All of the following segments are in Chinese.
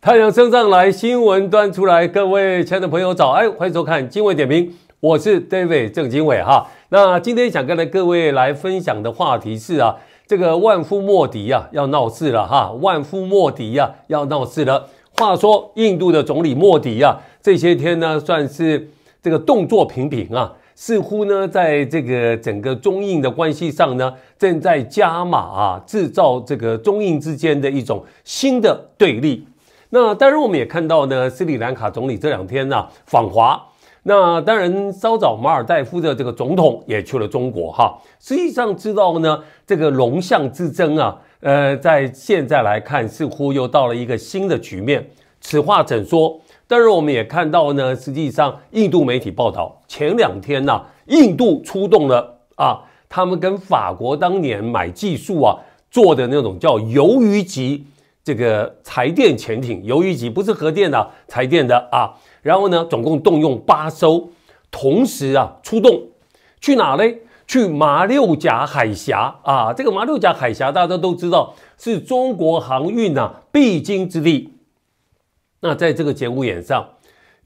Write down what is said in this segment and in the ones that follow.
太阳升上来，新闻端出来，各位亲爱的朋友，早安，欢迎收看《今晚点评》，我是 David 郑经纬哈。那今天想跟各位来分享的话题是啊，这个万夫莫敌啊，要闹事了哈。万夫莫敌啊，要闹事了。话说印度的总理莫迪啊，这些天呢算是这个动作频频啊，似乎呢在这个整个中印的关系上呢，正在加码啊，制造这个中印之间的一种新的对立。那当然，我们也看到呢，斯里兰卡总理这两天呢访华。那当然，稍早马尔代夫的这个总统也去了中国哈。实际上，知道呢这个龙象之争啊，呃，在现在来看，似乎又到了一个新的局面。此话怎说？当然，我们也看到呢，实际上印度媒体报道，前两天呢，印度出动了啊，他们跟法国当年买技术啊做的那种叫鱿鱼级。这个柴电潜艇，由于己不是核电的，柴电的啊，然后呢，总共动用八艘，同时啊出动，去哪嘞？去马六甲海峡啊！这个马六甲海峡大家都知道是中国航运啊必经之地。那在这个节骨眼上，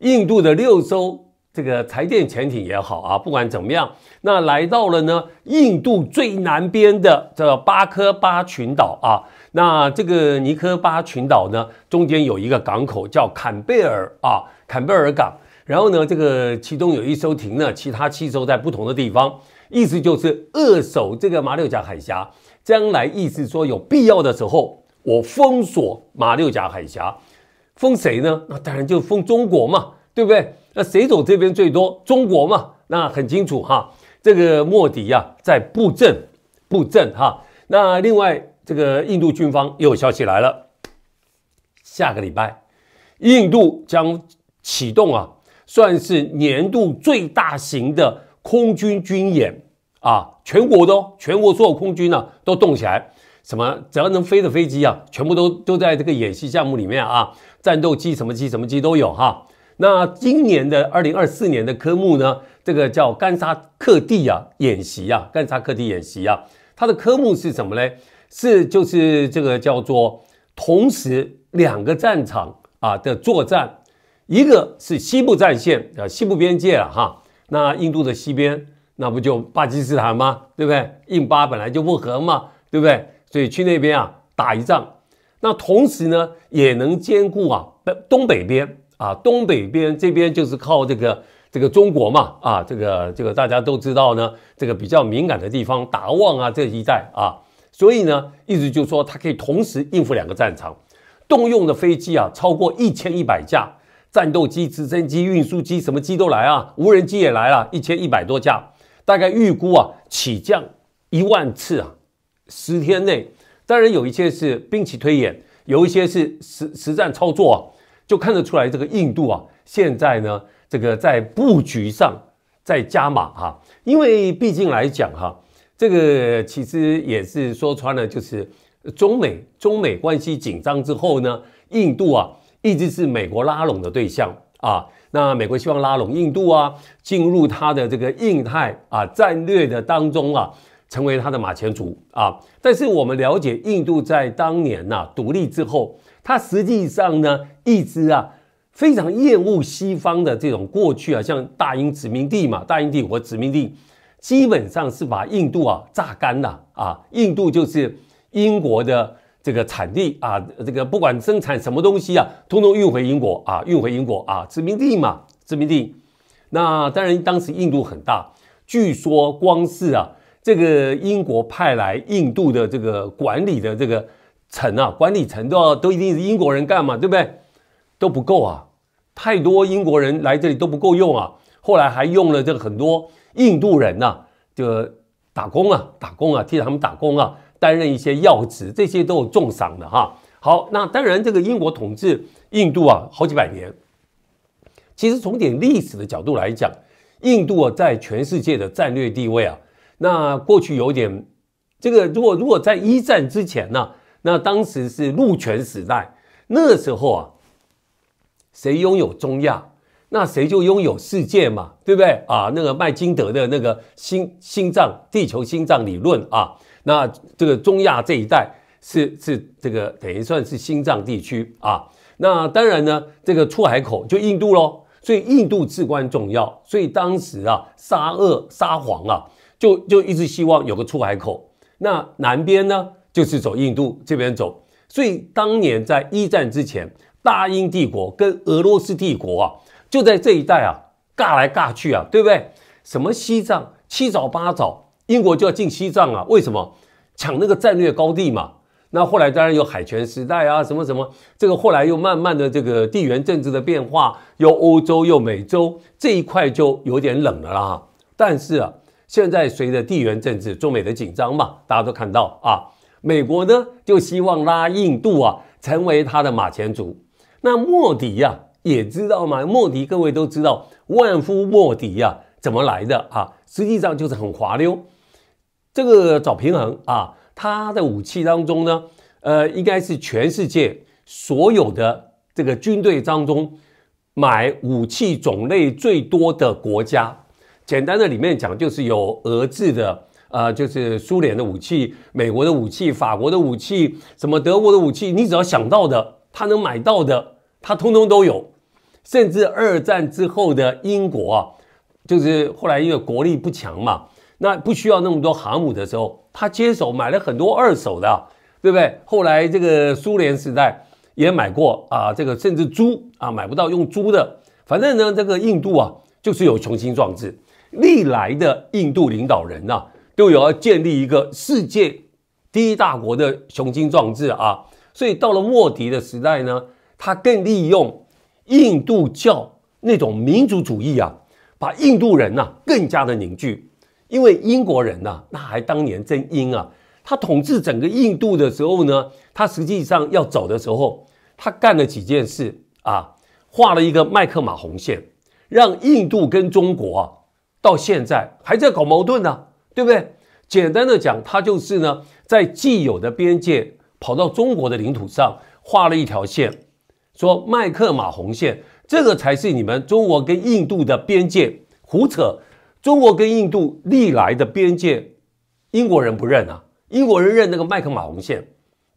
印度的六艘这个柴电潜艇也好啊，不管怎么样，那来到了呢印度最南边的这巴科巴群岛啊。那这个尼科巴群岛呢，中间有一个港口叫坎贝尔啊，坎贝尔港。然后呢，这个其中有一艘停呢，其他七艘在不同的地方。意思就是扼守这个马六甲海峡，将来意思说有必要的时候，我封锁马六甲海峡，封谁呢？那当然就封中国嘛，对不对？那谁走这边最多？中国嘛，那很清楚哈。这个莫迪呀，在布阵布阵哈。那另外。这个印度军方又有消息来了，下个礼拜，印度将启动啊，算是年度最大型的空军军演啊，全国的，全国所有空军呢都动起来，什么只要能飞的飞机啊，全部都都在这个演习项目里面啊，战斗机什么机什么机都有哈。那今年的二零二四年的科目呢，这个叫甘沙克地啊演习啊，甘沙克地演习啊，它的科目是什么呢？是，就是这个叫做同时两个战场啊的作战，一个是西部战线啊，西部边界啊，哈，那印度的西边那不就巴基斯坦吗？对不对？印巴本来就不和嘛，对不对？所以去那边啊打一仗，那同时呢也能兼顾啊北东北边啊，东北边这边就是靠这个这个中国嘛啊，这个这个大家都知道呢，这个比较敏感的地方达旺啊这一带啊。所以呢，意思就是说，它可以同时应付两个战场，动用的飞机啊，超过一千一百架战斗机、直升机、运输机，什么机都来啊，无人机也来啊，一千一百多架，大概预估啊，起降一万次啊，十天内。当然有一些是兵器推演，有一些是实实战操作啊，就看得出来，这个印度啊，现在呢，这个在布局上在加码哈，因为毕竟来讲哈。这个其实也是说穿了，就是中美中美关系紧张之后呢，印度啊一直是美国拉拢的对象啊。那美国希望拉拢印度啊，进入他的这个印太啊战略的当中啊，成为他的马前卒啊。但是我们了解，印度在当年呐独立之后，他实际上呢一直啊非常厌恶西方的这种过去啊，像大英殖民地嘛，大英帝国殖民地。基本上是把印度啊榨干了啊，印度就是英国的这个产地啊，这个不管生产什么东西啊，通通运回英国啊，运回英国啊，殖民地嘛，殖民地。那当然，当时印度很大，据说光是啊，这个英国派来印度的这个管理的这个层啊，管理层都要都一定是英国人干嘛，对不对？都不够啊，太多英国人来这里都不够用啊，后来还用了这个很多。印度人呢，就打工啊，打工啊，替他们打工啊，担任一些要职，这些都有重赏的哈。好，那当然，这个英国统治印度啊，好几百年。其实从点历史的角度来讲，印度啊，在全世界的战略地位啊，那过去有点这个。如果如果在一战之前呢，那当时是陆权时代，那时候啊，谁拥有中亚？那谁就拥有世界嘛，对不对啊？那个麦金德的那个心心脏地球心脏理论啊，那这个中亚这一带是是这个等于算是心脏地区啊。那当然呢，这个出海口就印度喽，所以印度至关重要。所以当时啊，沙俄沙皇啊，就就一直希望有个出海口。那南边呢，就是走印度这边走。所以当年在一战之前，大英帝国跟俄罗斯帝国啊。就在这一带啊，尬来尬去啊，对不对？什么西藏七早八早，英国就要进西藏啊？为什么？抢那个战略高地嘛。那后来当然有海权时代啊，什么什么。这个后来又慢慢的这个地缘政治的变化，又欧洲又美洲这一块就有点冷了啦。但是啊，现在随着地缘政治中美的紧张嘛，大家都看到啊，美国呢就希望拉印度啊成为他的马前卒。那莫迪呀。也知道吗？莫迪，各位都知道“万夫莫敌”呀，怎么来的啊？实际上就是很滑溜。这个找平衡啊，他的武器当中呢，呃，应该是全世界所有的这个军队当中买武器种类最多的国家。简单的里面讲，就是有俄制的，呃，就是苏联的武器、美国的武器、法国的武器、什么德国的武器，你只要想到的，他能买到的，他通通都有。甚至二战之后的英国，就是后来因为国力不强嘛，那不需要那么多航母的时候，他接手买了很多二手的，对不对？后来这个苏联时代也买过啊，这个甚至租啊，买不到用租的。反正呢，这个印度啊，就是有雄心壮志，历来的印度领导人呐，都有要建立一个世界第一大国的雄心壮志啊。所以到了莫迪的时代呢，他更利用。印度教那种民族主义啊，把印度人呢更加的凝聚。因为英国人呐，那还当年真英啊，他统治整个印度的时候呢，他实际上要走的时候，他干了几件事啊，画了一个麦克马红线，让印度跟中国啊，到现在还在搞矛盾呢，对不对？简单的讲，他就是呢，在既有的边界跑到中国的领土上画了一条线。说麦克马红线这个才是你们中国跟印度的边界，胡扯！中国跟印度历来的边界，英国人不认啊，英国人认那个麦克马红线，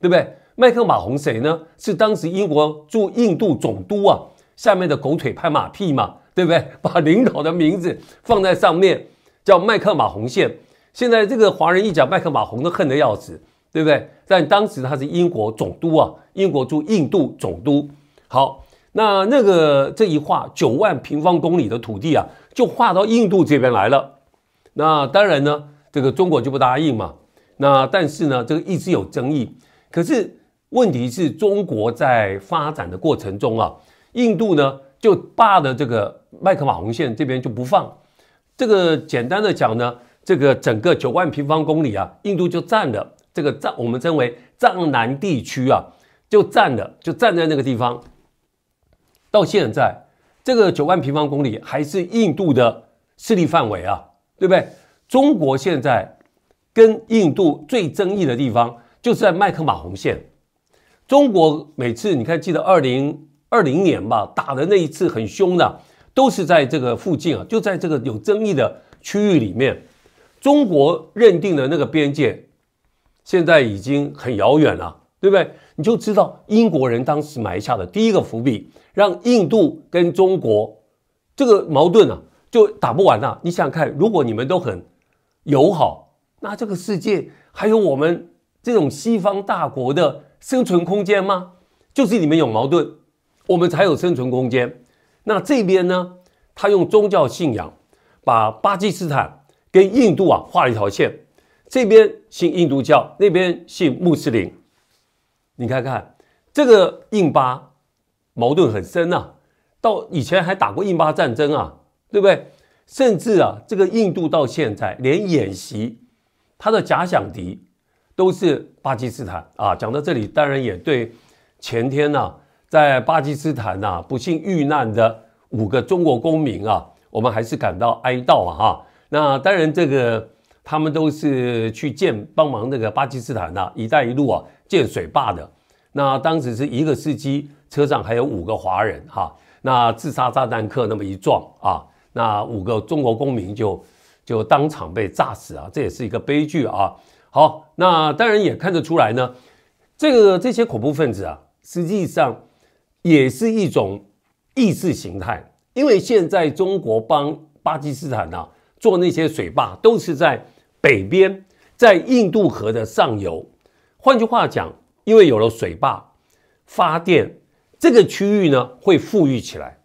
对不对？麦克马红谁呢？是当时英国驻印度总督啊，下面的狗腿拍马屁嘛，对不对？把领导的名字放在上面叫麦克马红线。现在这个华人一讲麦克马红都恨得要死，对不对？但当时他是英国总督啊，英国驻印度总督。好，那那个这一划九万平方公里的土地啊，就划到印度这边来了。那当然呢，这个中国就不答应嘛。那但是呢，这个一直有争议。可是问题是中国在发展的过程中啊，印度呢就霸的这个麦克马洪线这边就不放。这个简单的讲呢，这个整个九万平方公里啊，印度就占的这个藏我们称为藏南地区啊，就占的就站在那个地方。到现在，这个九万平方公里还是印度的势力范围啊，对不对？中国现在跟印度最争议的地方，就是在麦克马洪线。中国每次你看，记得二零二零年吧，打的那一次很凶的，都是在这个附近啊，就在这个有争议的区域里面。中国认定的那个边界，现在已经很遥远了。对不对？你就知道英国人当时埋下的第一个伏笔，让印度跟中国这个矛盾啊就打不完了。你想看，如果你们都很友好，那这个世界还有我们这种西方大国的生存空间吗？就是你们有矛盾，我们才有生存空间。那这边呢，他用宗教信仰把巴基斯坦跟印度啊画了一条线，这边信印度教，那边信穆斯林。你看看，这个印巴矛盾很深呐，到以前还打过印巴战争啊，对不对？甚至啊，这个印度到现在连演习，他的假想敌都是巴基斯坦啊。讲到这里，当然也对前天呢，在巴基斯坦呐不幸遇难的五个中国公民啊，我们还是感到哀悼啊。那当然，这个他们都是去见帮忙那个巴基斯坦啊，“一带一路”啊。建水坝的那当时是一个司机，车上还有五个华人哈。那自杀炸弹客那么一撞啊，那五个中国公民就就当场被炸死啊，这也是一个悲剧啊。好，那当然也看得出来呢，这个这些恐怖分子啊，实际上也是一种意识形态，因为现在中国帮巴基斯坦啊做那些水坝，都是在北边，在印度河的上游。换句话讲，因为有了水坝发电，这个区域呢会富裕起来。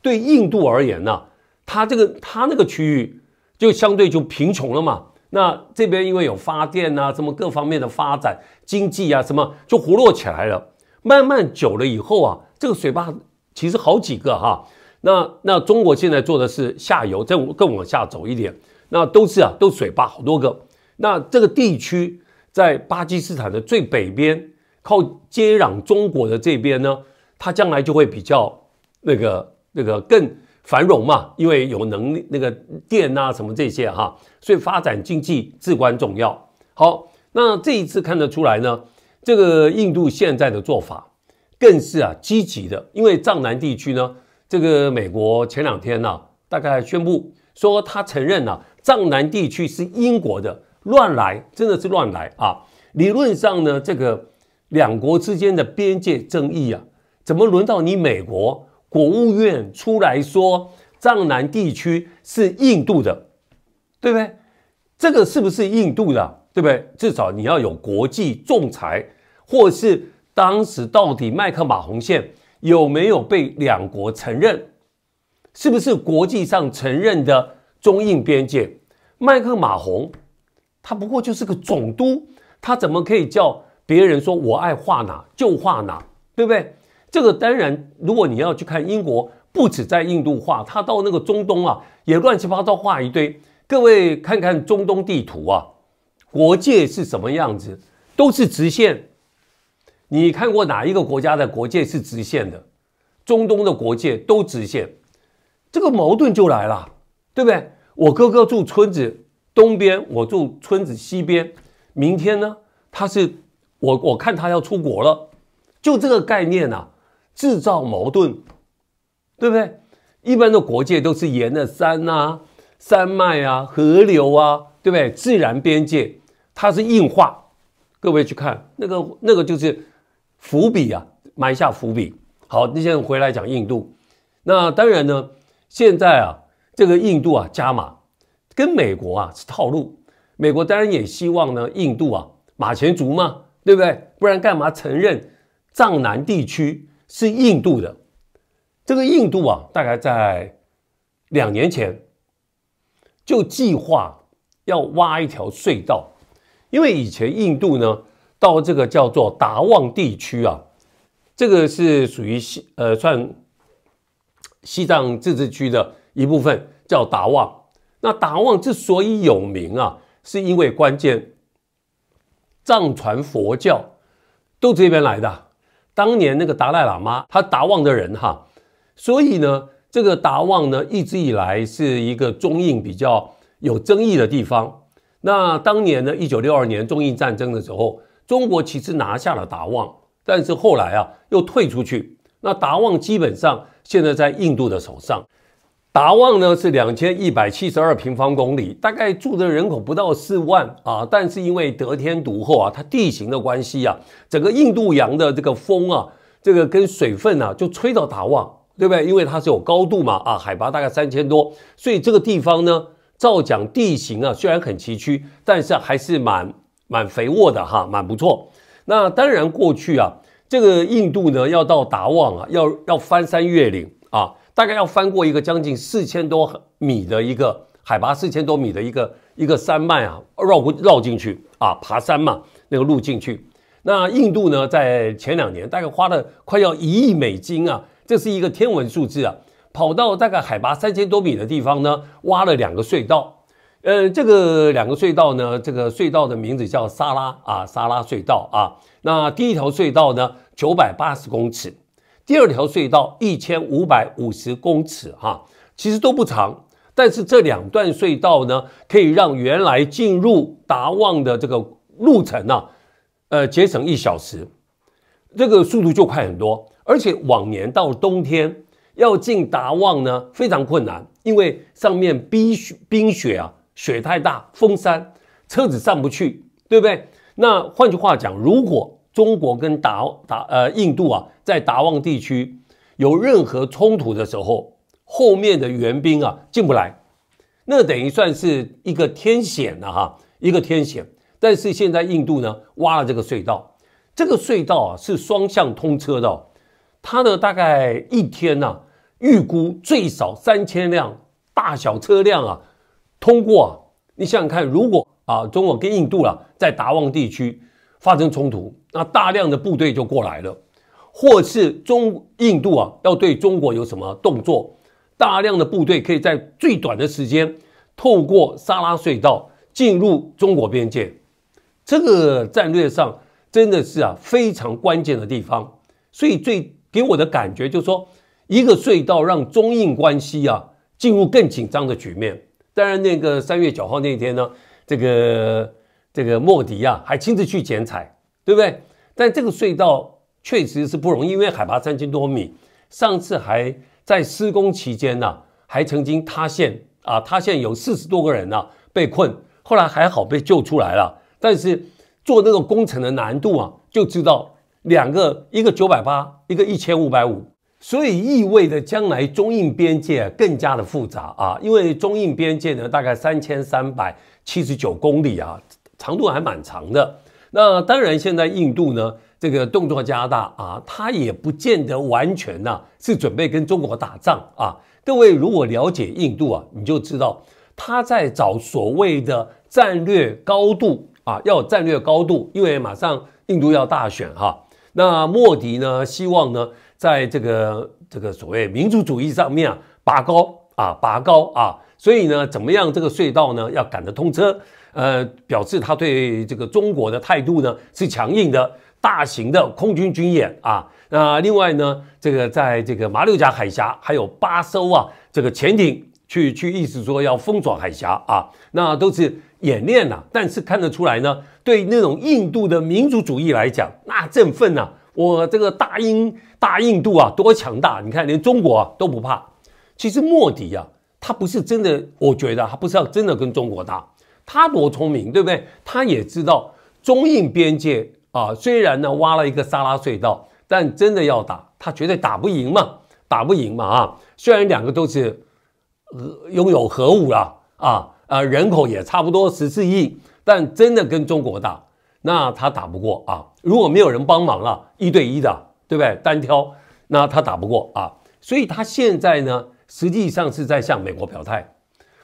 对印度而言呢，它这个它那个区域就相对就贫穷了嘛。那这边因为有发电啊，什么各方面的发展经济啊，什么就活络起来了。慢慢久了以后啊，这个水坝其实好几个哈。那那中国现在做的是下游，再更往下走一点，那都是啊，都水坝好多个。那这个地区。在巴基斯坦的最北边，靠接壤中国的这边呢，它将来就会比较那个那个更繁荣嘛，因为有能那个电啊什么这些哈，所以发展经济至关重要。好，那这一次看得出来呢，这个印度现在的做法更是啊积极的，因为藏南地区呢，这个美国前两天呢大概宣布说他承认了藏南地区是英国的。乱来，真的是乱来啊！理论上呢，这个两国之间的边界争议啊，怎么轮到你美国国务院出来说藏南地区是印度的，对不对？这个是不是印度的，对不对？至少你要有国际仲裁，或是当时到底麦克马洪线有没有被两国承认，是不是国际上承认的中印边界麦克马洪？他不过就是个总督，他怎么可以叫别人说“我爱画哪就画哪”，对不对？这个当然，如果你要去看英国，不止在印度画，他到那个中东啊，也乱七八糟画一堆。各位看看中东地图啊，国界是什么样子，都是直线。你看过哪一个国家的国界是直线的？中东的国界都直线，这个矛盾就来了，对不对？我哥哥住村子。东边我住村子，西边，明天呢？他是我我看他要出国了，就这个概念啊，制造矛盾，对不对？一般的国界都是沿着山呐、山脉啊、河流啊，对不对？自然边界，它是硬化。各位去看那个那个就是伏笔啊，埋下伏笔。好，那现在回来讲印度，那当然呢，现在啊，这个印度啊，加码。跟美国啊是套路，美国当然也希望呢，印度啊马前卒嘛，对不对？不然干嘛承认藏南地区是印度的？这个印度啊，大概在两年前就计划要挖一条隧道，因为以前印度呢到这个叫做达旺地区啊，这个是属于西呃算西藏自治区的一部分，叫达旺。那达旺之所以有名啊，是因为关键藏传佛教都这边来的。当年那个达赖喇嘛，他达旺的人哈，所以呢，这个达旺呢，一直以来是一个中印比较有争议的地方。那当年呢，一九六二年中印战争的时候，中国其实拿下了达旺，但是后来啊，又退出去。那达旺基本上现在在印度的手上。达旺呢是两千一百七十二平方公里，大概住的人口不到四万啊，但是因为得天独厚啊，它地形的关系啊，整个印度洋的这个风啊，这个跟水分啊，就吹到达旺，对不对？因为它是有高度嘛啊，海拔大概三千多，所以这个地方呢，照讲地形啊虽然很崎岖，但是还是蛮蛮肥沃的哈，蛮不错。那当然过去啊，这个印度呢要到达旺啊，要要翻山越岭啊。大概要翻过一个将近四千多米的一个海拔四千多米的一个一个山脉啊，绕过绕进去啊？爬山嘛，那个路进去。那印度呢，在前两年大概花了快要一亿美金啊，这是一个天文数字啊，跑到大概海拔三千多米的地方呢，挖了两个隧道。呃，这个两个隧道呢，这个隧道的名字叫沙拉啊，沙拉隧道啊。那第一条隧道呢，九百八十公尺。第二条隧道一千五百五十公尺，哈，其实都不长，但是这两段隧道呢，可以让原来进入达旺的这个路程呢，呃，节省一小时，这个速度就快很多。而且往年到冬天要进达旺呢，非常困难，因为上面冰雪冰雪啊，雪太大，封山，车子上不去，对不对？那换句话讲，如果中国跟达达呃印度啊，在达旺地区有任何冲突的时候，后面的援兵啊进不来，那等于算是一个天险了哈，一个天险。但是现在印度呢，挖了这个隧道，这个隧道啊是双向通车的，它呢大概一天呢，预估最少三千辆大小车辆啊通过。你想想看，如果啊中国跟印度啊在达旺地区。发生冲突，那大量的部队就过来了，或是中印度啊要对中国有什么动作，大量的部队可以在最短的时间透过沙拉隧道进入中国边界，这个战略上真的是啊非常关键的地方，所以最给我的感觉就是说，一个隧道让中印关系啊进入更紧张的局面。当然，那个三月九号那一天呢，这个。这个莫迪啊，还亲自去剪彩，对不对？但这个隧道确实是不容易，因为海拔三千多米。上次还在施工期间呢，还曾经塌陷啊，塌陷有四十多个人呢被困，后来还好被救出来了。但是做那个工程的难度啊，就知道两个，一个九百八，一个一千五百五，所以意味着将来中印边界更加的复杂啊，因为中印边界呢，大概三千三百七十九公里啊。长度还蛮长的。那当然，现在印度呢，这个动作加大啊，它也不见得完全呐是准备跟中国打仗啊。各位如果了解印度啊，你就知道他在找所谓的战略高度啊，要战略高度，因为马上印度要大选哈。那莫迪呢，希望呢在这个这个所谓民族主义上面啊拔高啊拔高啊，所以呢，怎么样这个隧道呢要赶得通车。呃，表示他对这个中国的态度呢是强硬的。大型的空军军演啊，那另外呢，这个在这个马六甲海峡还有八艘啊，这个潜艇去去，意思说要封锁海峡啊，那都是演练呐，但是看得出来呢，对那种印度的民族主义来讲，那振奋呐，我这个大英大印度啊，多强大！你看，连中国都不怕。其实莫迪啊，他不是真的，我觉得他不是要真的跟中国打。他多聪明，对不对？他也知道中印边界啊，虽然呢挖了一个沙拉隧道，但真的要打，他绝对打不赢嘛，打不赢嘛啊！虽然两个都是呃拥有核武了啊，啊，人口也差不多十四亿，但真的跟中国打，那他打不过啊。如果没有人帮忙了，一对一的，对不对？单挑，那他打不过啊。所以他现在呢，实际上是在向美国表态，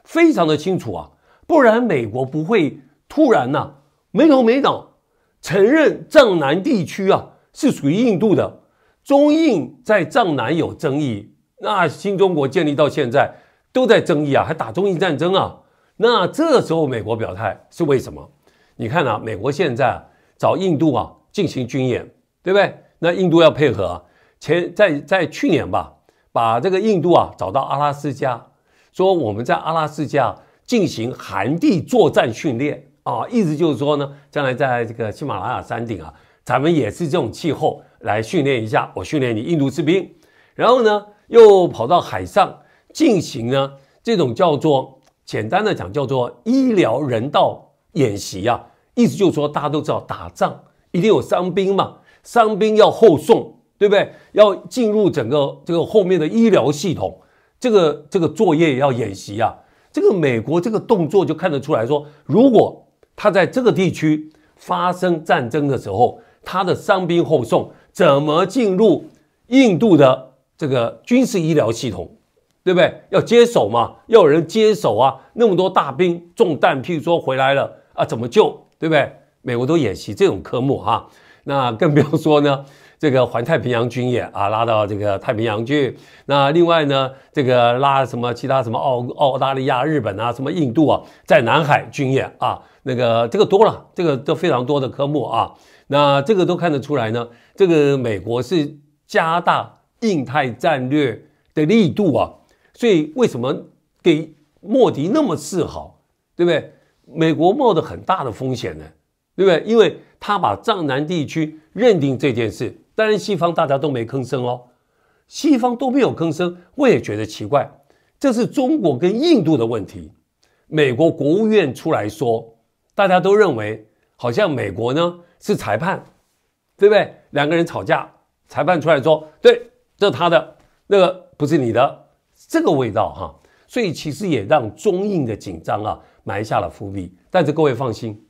非常的清楚啊。不然，美国不会突然呢，没头没脑承认藏南地区啊是属于印度的。中印在藏南有争议，那新中国建立到现在都在争议啊，还打中印战争啊。那这时候美国表态是为什么？你看啊，美国现在找印度啊进行军演，对不对？那印度要配合。前在在去年吧，把这个印度啊找到阿拉斯加，说我们在阿拉斯加。进行寒地作战训练啊，意思就是说呢，将来在这个喜马拉雅山顶啊，咱们也是这种气候来训练一下。我训练你印度士兵，然后呢，又跑到海上进行呢这种叫做简单的讲叫做医疗人道演习啊。意思就是说，大家都知道打仗一定有伤兵嘛，伤兵要后送，对不对？要进入整个这个后面的医疗系统，这个这个作业要演习啊。这个美国这个动作就看得出来说，如果他在这个地区发生战争的时候，他的伤兵后送怎么进入印度的这个军事医疗系统，对不对？要接手嘛？要有人接手啊？那么多大兵中弹，譬如说回来了啊，怎么救？对不对？美国都演习这种科目哈，那更不要说呢。这个环太平洋军演啊，拉到这个太平洋去。那另外呢，这个拉什么其他什么澳、澳、大利亚、日本啊，什么印度啊，在南海军演啊，那个这个多了，这个都非常多的科目啊。那这个都看得出来呢，这个美国是加大印太战略的力度啊。所以为什么给莫迪那么示好，对不对？美国冒着很大的风险呢，对不对？因为他把藏南地区认定这件事。但是西方大家都没吭声哦，西方都没有吭声，我也觉得奇怪。这是中国跟印度的问题，美国国务院出来说，大家都认为好像美国呢是裁判，对不对？两个人吵架，裁判出来说，对，这是他的，那个不是你的，这个味道哈。所以其实也让中印的紧张啊埋下了伏笔。但是各位放心，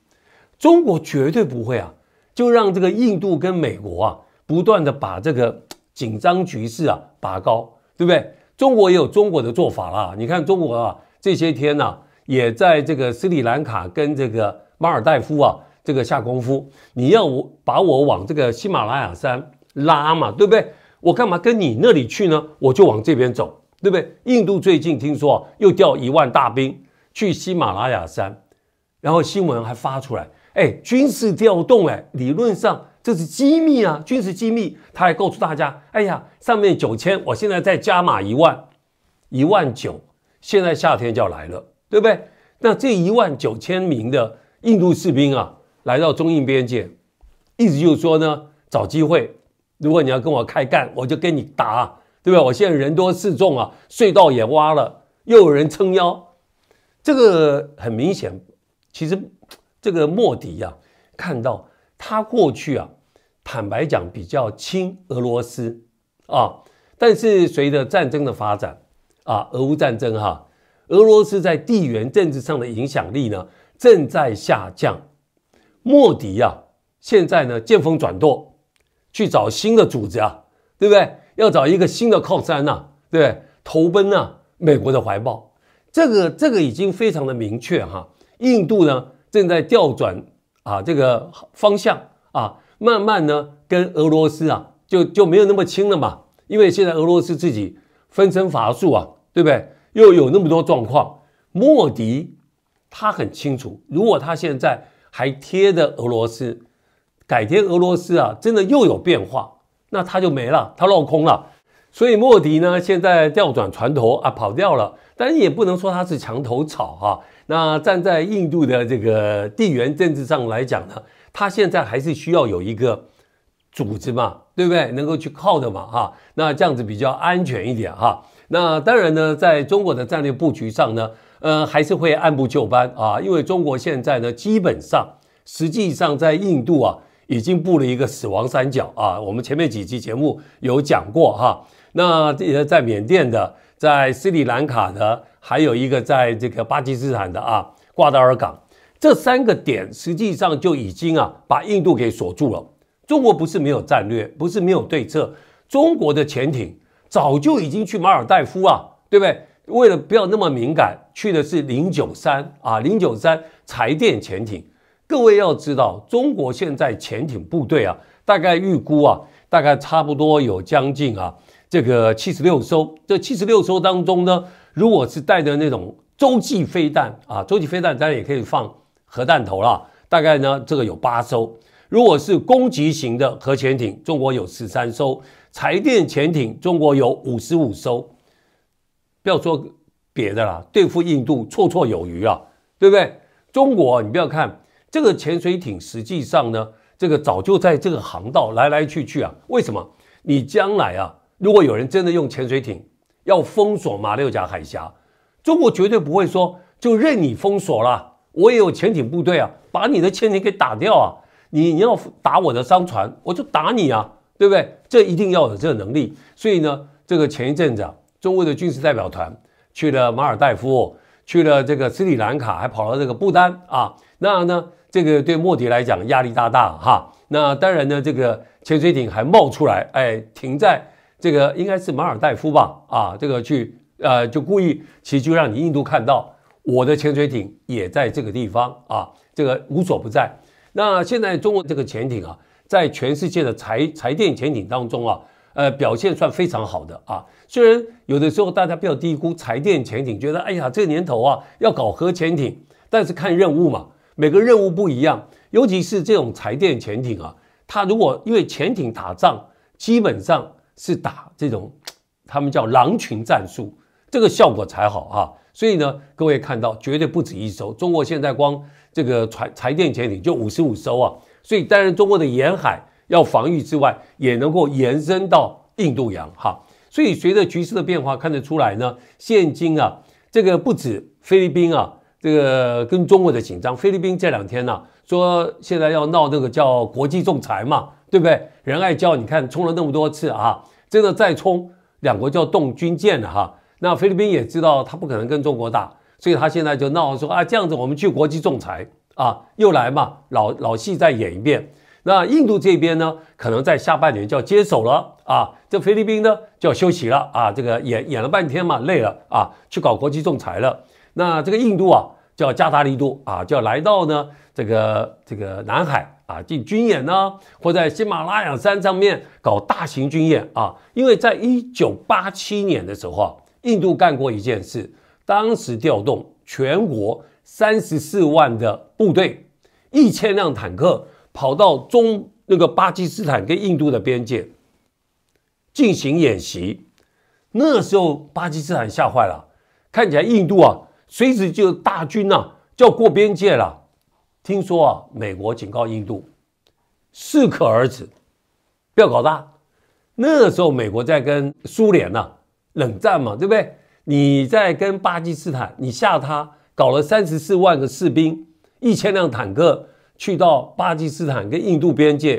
中国绝对不会啊，就让这个印度跟美国啊。不断的把这个紧张局势啊拔高，对不对？中国也有中国的做法啦。你看中国啊，这些天呢，也在这个斯里兰卡跟这个马尔代夫啊，这个下功夫。你要我把我往这个喜马拉雅山拉嘛，对不对？我干嘛跟你那里去呢？我就往这边走，对不对？印度最近听说又调一万大兵去喜马拉雅山，然后新闻还发出来，哎，军事调动，哎，理论上。这是机密啊，军事机密。他还告诉大家：“哎呀，上面九千，我现在再加码一万，一万九，现在夏天就要来了，对不对？那这一万九千名的印度士兵啊，来到中印边界，意思就是说呢，找机会。如果你要跟我开干，我就跟你打，对吧？我现在人多势众啊，隧道也挖了，又有人撑腰。这个很明显，其实这个莫迪呀，看到。”他过去啊，坦白讲比较亲俄罗斯啊，但是随着战争的发展啊，俄乌战争哈，俄罗斯在地缘政治上的影响力呢正在下降。莫迪啊，现在呢见风转舵，去找新的组织啊，对不对？要找一个新的靠山呐，对对？投奔呐美国的怀抱，这个这个已经非常的明确哈。印度呢正在调转。啊，这个方向啊，慢慢呢，跟俄罗斯啊，就就没有那么亲了嘛。因为现在俄罗斯自己分身乏术啊，对不对？又有那么多状况。莫迪他很清楚，如果他现在还贴着俄罗斯，改天俄罗斯啊，真的又有变化，那他就没了，他落空了。所以莫迪呢，现在调转船头啊，跑掉了。但也不能说他是墙头草啊。那站在印度的这个地缘政治上来讲呢，它现在还是需要有一个组织嘛，对不对？能够去靠的嘛，哈。那这样子比较安全一点哈。那当然呢，在中国的战略布局上呢，呃，还是会按部就班啊，因为中国现在呢，基本上实际上在印度啊，已经布了一个死亡三角啊。我们前面几期节目有讲过哈。那在缅甸的。在斯里兰卡的，还有一个在这个巴基斯坦的啊，瓜达尔港，这三个点实际上就已经啊，把印度给锁住了。中国不是没有战略，不是没有对策。中国的潜艇早就已经去马尔代夫啊，对不对？为了不要那么敏感，去的是零九三啊，零九三柴电潜艇。各位要知道，中国现在潜艇部队啊，大概预估啊，大概差不多有将近啊。这个七十六艘，这七十六艘当中呢，如果是带着那种洲际飞弹啊，洲际飞弹当然也可以放核弹头了。大概呢，这个有八艘；如果是攻击型的核潜艇，中国有十三艘；柴电潜艇，中国有五十五艘。不要说别的啦，对付印度绰绰有余啊，对不对？中国，你不要看这个潜水艇，实际上呢，这个早就在这个航道来来去去啊。为什么？你将来啊。如果有人真的用潜水艇要封锁马六甲海峡，中国绝对不会说就任你封锁了，我也有潜艇部队啊，把你的潜艇给打掉啊！你要打我的商船，我就打你啊，对不对？这一定要有这个能力。所以呢，这个前一阵子，中国的军事代表团去了马尔代夫，去了这个斯里兰卡，还跑了这个不丹啊。那呢，这个对莫迪来讲压力大大哈。那当然呢，这个潜水艇还冒出来，哎，停在。这个应该是马尔代夫吧？啊，这个去呃，就故意其实就让你印度看到我的潜水艇也在这个地方啊，这个无所不在。那现在中国这个潜艇啊，在全世界的柴柴电潜艇当中啊，呃，表现算非常好的啊。虽然有的时候大家不要低估柴电潜艇，觉得哎呀，这年头啊要搞核潜艇，但是看任务嘛，每个任务不一样，尤其是这种柴电潜艇啊，它如果因为潜艇打仗，基本上。是打这种，他们叫狼群战术，这个效果才好啊！所以呢，各位看到绝对不止一艘。中国现在光这个柴柴电潜艇就五十五艘啊！所以当然，中国的沿海要防御之外，也能够延伸到印度洋哈。所以随着局势的变化，看得出来呢，现今啊，这个不止菲律宾啊，这个跟中国的紧张。菲律宾这两天呢，说现在要闹这个叫国际仲裁嘛。对不对？仁爱礁，你看冲了那么多次啊，这个再冲，两国就要动军舰了哈。那菲律宾也知道他不可能跟中国打，所以他现在就闹说啊，这样子我们去国际仲裁啊，又来嘛，老老戏再演一遍。那印度这边呢，可能在下半年就要接手了啊，这菲律宾呢就要休息了啊，这个演演了半天嘛，累了啊，去搞国际仲裁了。那这个印度啊。就要加大力度啊！就要来到呢这个这个南海啊，进军演呢，或在喜马拉雅山上面搞大型军演啊！因为在一九八七年的时候啊，印度干过一件事，当时调动全国三十四万的部队，一千辆坦克，跑到中那个巴基斯坦跟印度的边界进行演习。那时候巴基斯坦吓坏了，看起来印度啊。随时就大军呐，就要过边界了。听说啊，美国警告印度，适可而止，不要搞大。那时候美国在跟苏联呐冷战嘛，对不对？你在跟巴基斯坦，你吓他，搞了三十四万个士兵、一千辆坦克去到巴基斯坦跟印度边界，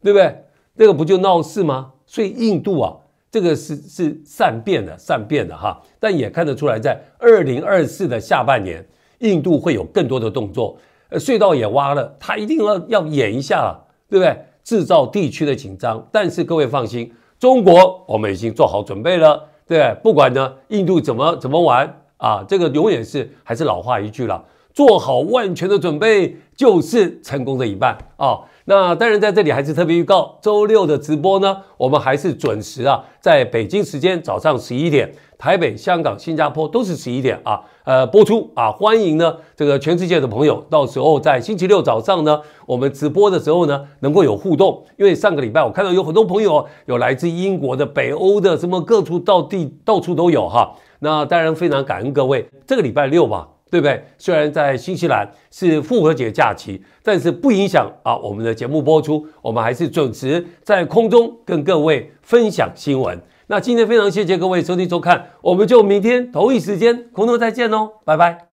对不对？那个不就闹事吗？所以印度啊。这个是是善变的，善变的哈，但也看得出来，在二零二四的下半年，印度会有更多的动作。呃，隧道也挖了，他一定要要演一下了，对不对？制造地区的紧张。但是各位放心，中国我们已经做好准备了，对不对？不管呢，印度怎么怎么玩啊，这个永远是还是老话一句了，做好万全的准备就是成功的一半啊。那当然，在这里还是特别预告，周六的直播呢，我们还是准时啊，在北京时间早上十一点，台北、香港、新加坡都是十一点啊，呃，播出啊，欢迎呢，这个全世界的朋友，到时候在星期六早上呢，我们直播的时候呢，能够有互动，因为上个礼拜我看到有很多朋友，有来自英国的、北欧的，什么各处到地到处都有哈。那当然非常感恩各位，这个礼拜六吧。对不对？虽然在新西兰是复活节假期，但是不影响啊，我们的节目播出，我们还是准时在空中跟各位分享新闻。那今天非常谢谢各位收听收看，我们就明天同一时间空中再见哦，拜拜。